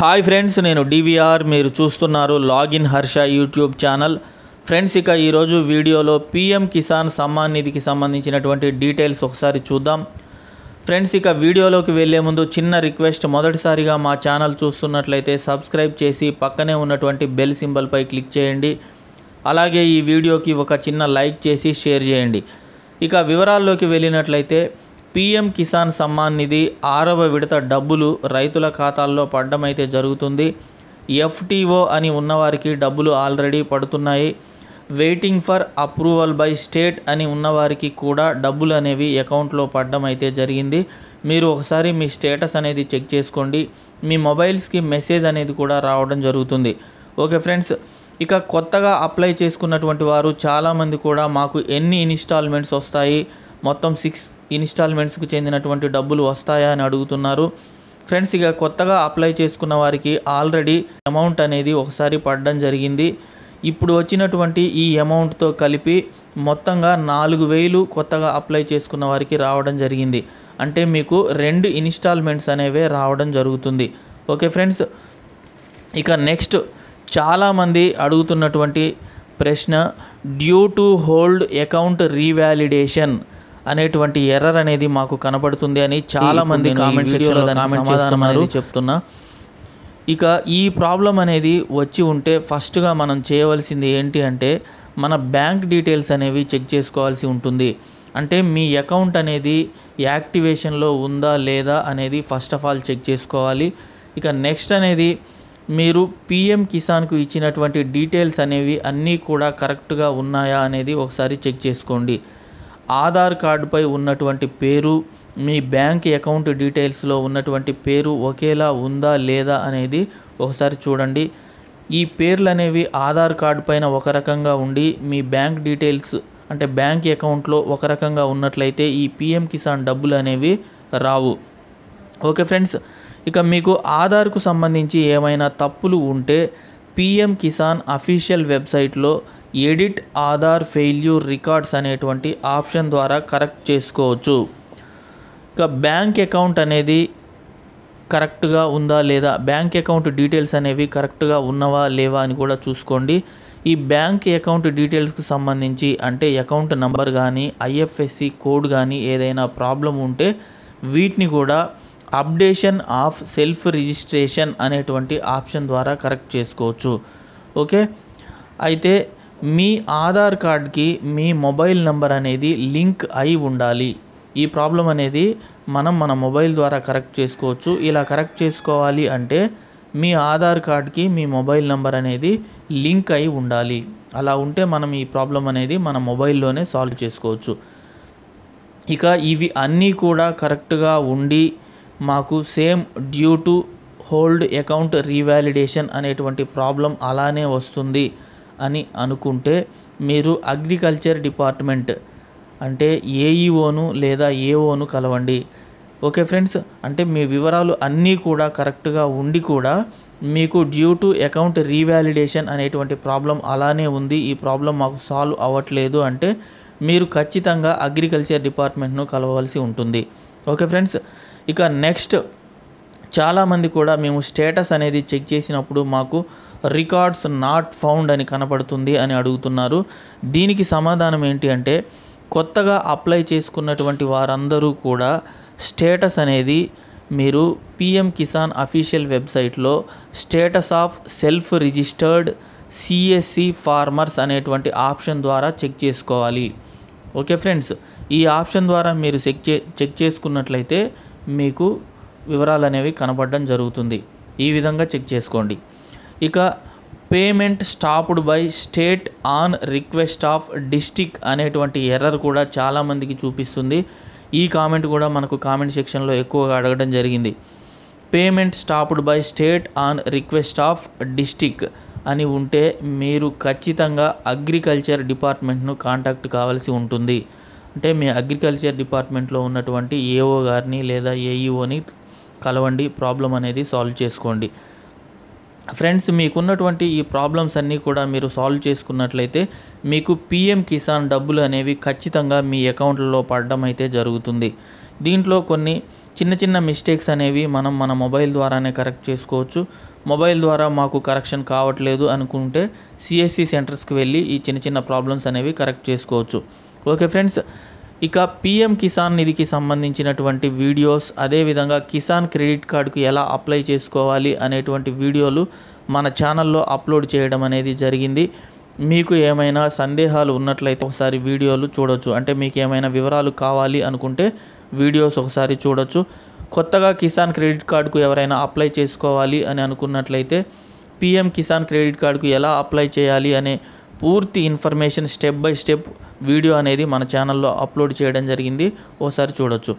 hi friends నేను DVR మీరు చూస్తున్నారు login Harsha YouTube channel friends ఇక ఈరోజు వీడియోలో పిఎం కిసాన్ సమ్మాన్ నిధికి సంబంధించినటువంటి డీటెయిల్స్ ఒకసారి చూద్దాం ఫ్రెండ్స్ ఇక వీడియోలోకి వెళ్లే ముందు చిన్న రిక్వెస్ట్ మొదటిసారిగా మా ఛానల్ చూస్తున్నట్లయితే సబ్స్క్రైబ్ చేసి పక్కనే ఉన్నటువంటి బెల్ సింబల్పై క్లిక్ చేయండి అలాగే ఈ వీడియోకి ఒక చిన్న లైక్ చేసి షేర్ చేయండి ఇక వివరాల్లోకి వెళ్ళినట్లయితే పీఎం కిసాన్ సమ్మాన్ నిధి ఆరవ విడత డబ్బులు రైతుల ఖాతాల్లో పడ్డమైతే జరుగుతుంది ఎఫ్టీఓ అని ఉన్నవారికి డబ్బులు ఆల్రెడీ పడుతున్నాయి waiting for approval by state అని ఉన్నవారికి కూడా డబ్బులు అనేవి అకౌంట్లో పడ్డం అయితే జరిగింది మీరు ఒకసారి మీ స్టేటస్ అనేది చెక్ చేసుకోండి మీ మొబైల్స్కి మెసేజ్ అనేది కూడా రావడం జరుగుతుంది ఓకే ఫ్రెండ్స్ ఇక కొత్తగా అప్లై చేసుకున్నటువంటి వారు చాలామంది కూడా మాకు ఎన్ని ఇన్స్టాల్మెంట్స్ వస్తాయి మొత్తం సిక్స్ ఇన్స్టాల్మెంట్స్కు చెందినటువంటి డబ్బులు వస్తాయా అని అడుగుతున్నారు ఫ్రెండ్స్ ఇక కొత్తగా అప్లై చేసుకున్న వారికి ఆల్రెడీ అమౌంట్ అనేది ఒకసారి పడడం జరిగింది ఇప్పుడు వచ్చినటువంటి ఈ అమౌంట్తో కలిపి మొత్తంగా నాలుగు వేలు కొత్తగా అప్లై చేసుకున్న వారికి రావడం జరిగింది అంటే మీకు రెండు ఇన్స్టాల్మెంట్స్ అనేవి రావడం జరుగుతుంది ఓకే ఫ్రెండ్స్ ఇక నెక్స్ట్ చాలామంది అడుగుతున్నటువంటి ప్రశ్న due to hold account revalidation అనేటువంటి ఎర్రర్ అనేది మాకు కనబడుతుంది అని చాలా మంది కామెంట్ చెప్తున్నా ఇక ఈ ప్రాబ్లం అనేది వచ్చి ఉంటే ఫస్ట్గా మనం చేయవలసింది ఏంటి అంటే మన బ్యాంక్ డీటెయిల్స్ అనేవి చెక్ చేసుకోవాల్సి ఉంటుంది అంటే మీ అకౌంట్ అనేది యాక్టివేషన్లో ఉందా లేదా అనేది ఫస్ట్ ఆఫ్ ఆల్ చెక్ చేసుకోవాలి ఇక నెక్స్ట్ అనేది మీరు పిఎం కిసాన్కు ఇచ్చినటువంటి డీటెయిల్స్ అనేవి అన్నీ కూడా కరెక్ట్గా ఉన్నాయా అనేది ఒకసారి చెక్ చేసుకోండి ఆధార్ కార్డుపై ఉన్నటువంటి పేరు మీ బ్యాంక్ అకౌంట్ డీటెయిల్స్లో ఉన్నటువంటి పేరు ఒకేలా ఉందా లేదా అనేది ఒకసారి చూడండి ఈ పేర్లు అనేవి ఆధార్ కార్డు పైన ఒక రకంగా ఉండి మీ బ్యాంక్ డీటెయిల్స్ అంటే బ్యాంక్ అకౌంట్లో ఒక రకంగా ఉన్నట్లయితే ఈ పిఎం కిసాన్ డబ్బులు అనేవి రావు ఓకే ఫ్రెండ్స్ ఇక మీకు ఆధార్కు సంబంధించి ఏమైనా తప్పులు ఉంటే పిఎం కిసాన్ అఫీషియల్ వెబ్సైట్లో ఎడిట్ ఆధార్ ఫెయిల్యూర్ రికార్డ్స్ అనేటువంటి ఆప్షన్ ద్వారా కరెక్ట్ చేసుకోవచ్చు ఇక బ్యాంక్ అకౌంట్ అనేది కరెక్ట్గా ఉందా లేదా బ్యాంక్ అకౌంట్ డీటెయిల్స్ అనేవి కరెక్ట్గా ఉన్నవా లేవా అని కూడా చూసుకోండి ఈ బ్యాంక్ అకౌంట్ డీటెయిల్స్కి సంబంధించి అంటే అకౌంట్ నంబర్ కానీ ఐఎఫ్ఎస్సి కోడ్ కానీ ఏదైనా ప్రాబ్లం ఉంటే వీటిని కూడా అప్డేషన్ ఆఫ్ సెల్ఫ్ రిజిస్ట్రేషన్ అనేటువంటి ఆప్షన్ ద్వారా కరెక్ట్ చేసుకోవచ్చు ఓకే అయితే మీ ఆధార్ కార్డ్కి మీ మొబైల్ నెంబర్ అనేది లింక్ అయి ఉండాలి ఈ ప్రాబ్లం అనేది మనం మన మొబైల్ ద్వారా కరెక్ట్ చేసుకోవచ్చు ఇలా కరెక్ట్ చేసుకోవాలి అంటే మీ ఆధార్ కార్డ్కి మీ మొబైల్ నెంబర్ అనేది లింక్ అయి ఉండాలి అలా ఉంటే మనం ఈ ప్రాబ్లం అనేది మన మొబైల్లోనే సాల్వ్ చేసుకోవచ్చు ఇక ఇవి అన్నీ కూడా కరెక్ట్గా ఉండి మాకు same due to hold account revalidation అనేటువంటి ప్రాబ్లం అలానే వస్తుంది అని అనుకుంటే మీరు అగ్రికల్చర్ డిపార్ట్మెంట్ అంటే ఏఈఓను e లేదా ఏఓను కలవండి ఓకే ఫ్రెండ్స్ అంటే మీ వివరాలు అన్నీ కూడా కరెక్ట్గా ఉండి కూడా మీకు డ్యూ టు అకౌంట్ రీవాలిడేషన్ అనేటువంటి ప్రాబ్లం అలానే ఉంది ఈ ప్రాబ్లం మాకు సాల్వ్ అవ్వట్లేదు అంటే మీరు ఖచ్చితంగా అగ్రికల్చర్ డిపార్ట్మెంట్ను కలవాల్సి ఉంటుంది ఓకే ఫ్రెండ్స్ ఇక నెక్స్ట్ చాలామంది కూడా మేము స్టేటస్ అనేది చెక్ చేసినప్పుడు మాకు రికార్డ్స్ నాట్ ఫౌండ్ అని కనపడుతుంది అని అడుగుతున్నారు దీనికి సమాధానం ఏంటి అంటే కొత్తగా అప్లై చేసుకున్నటువంటి వారందరూ కూడా స్టేటస్ అనేది మీరు పిఎం కిసాన్ అఫీషియల్ వెబ్సైట్లో status of self registered CSC farmers అనేటువంటి ఆప్షన్ ద్వారా చెక్ చేసుకోవాలి ఓకే ఫ్రెండ్స్ ఈ ఆప్షన్ ద్వారా మీరు చెక్ చే చెక్ చేసుకున్నట్లయితే మీకు వివరాలు అనేవి కనపడడం జరుగుతుంది ఈ విధంగా చెక్ చేసుకోండి ఇక payment stopped by state on request of district అనేటువంటి ఎర్రర్ కూడా చాలామందికి చూపిస్తుంది ఈ కామెంట్ కూడా మనకు కామెంట్ సెక్షన్లో ఎక్కువగా అడగడం జరిగింది payment stopped by state on request of district అని ఉంటే మీరు ఖచ్చితంగా అగ్రికల్చర్ డిపార్ట్మెంట్ను కాంటాక్ట్ కావాల్సి ఉంటుంది అంటే మీ అగ్రికల్చర్ డిపార్ట్మెంట్లో ఉన్నటువంటి ఏఓ గారిని లేదా ఏఈఓని కలవండి ప్రాబ్లం అనేది సాల్వ్ చేసుకోండి ఫ్రెండ్స్ మీకున్నటువంటి ఈ ప్రాబ్లమ్స్ అన్నీ కూడా మీరు సాల్వ్ చేసుకున్నట్లయితే మీకు పిఎం కిసాన్ డబ్బులు అనేవి ఖచ్చితంగా మీ అకౌంట్లలో పడడం అయితే జరుగుతుంది దీంట్లో కొన్ని చిన్న చిన్న మిస్టేక్స్ అనేవి మనం మన మొబైల్ ద్వారానే కరెక్ట్ చేసుకోవచ్చు మొబైల్ ద్వారా మాకు కరెక్షన్ కావట్లేదు అనుకుంటే సిఎస్సి సెంటర్స్కి వెళ్ళి ఈ చిన్న చిన్న ప్రాబ్లమ్స్ అనేవి కరెక్ట్ చేసుకోవచ్చు ఓకే ఫ్రెండ్స్ ఇక పీఎం కిసాన్ నిధికి సంబంధించినటువంటి వీడియోస్ అదేవిధంగా కిసాన్ క్రెడిట్ కార్డుకు ఎలా అప్లై చేసుకోవాలి అనేటువంటి వీడియోలు మన ఛానల్లో అప్లోడ్ చేయడం అనేది జరిగింది మీకు ఏమైనా సందేహాలు ఉన్నట్లయితే ఒకసారి వీడియోలు చూడొచ్చు అంటే మీకు ఏమైనా వివరాలు కావాలి అనుకుంటే వీడియోస్ ఒకసారి చూడొచ్చు కొత్తగా కిసాన్ క్రెడిట్ కార్డుకు ఎవరైనా అప్లై చేసుకోవాలి అని అనుకున్నట్లయితే పీఎం కిసాన్ క్రెడిట్ కార్డుకు ఎలా అప్లై చేయాలి అనే పూర్తి information step by step video అనేది మన ఛానల్లో అప్లోడ్ చేయడం జరిగింది ఓసారి చూడొచ్చు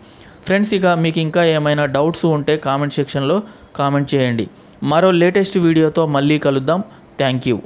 ఫ్రెండ్స్ ఇక మీకు ఇంకా ఏమైనా డౌట్స్ ఉంటే కామెంట్ సెక్షన్లో కామెంట్ చేయండి మరో లేటెస్ట్ వీడియోతో మళ్ళీ కలుద్దాం థ్యాంక్ యూ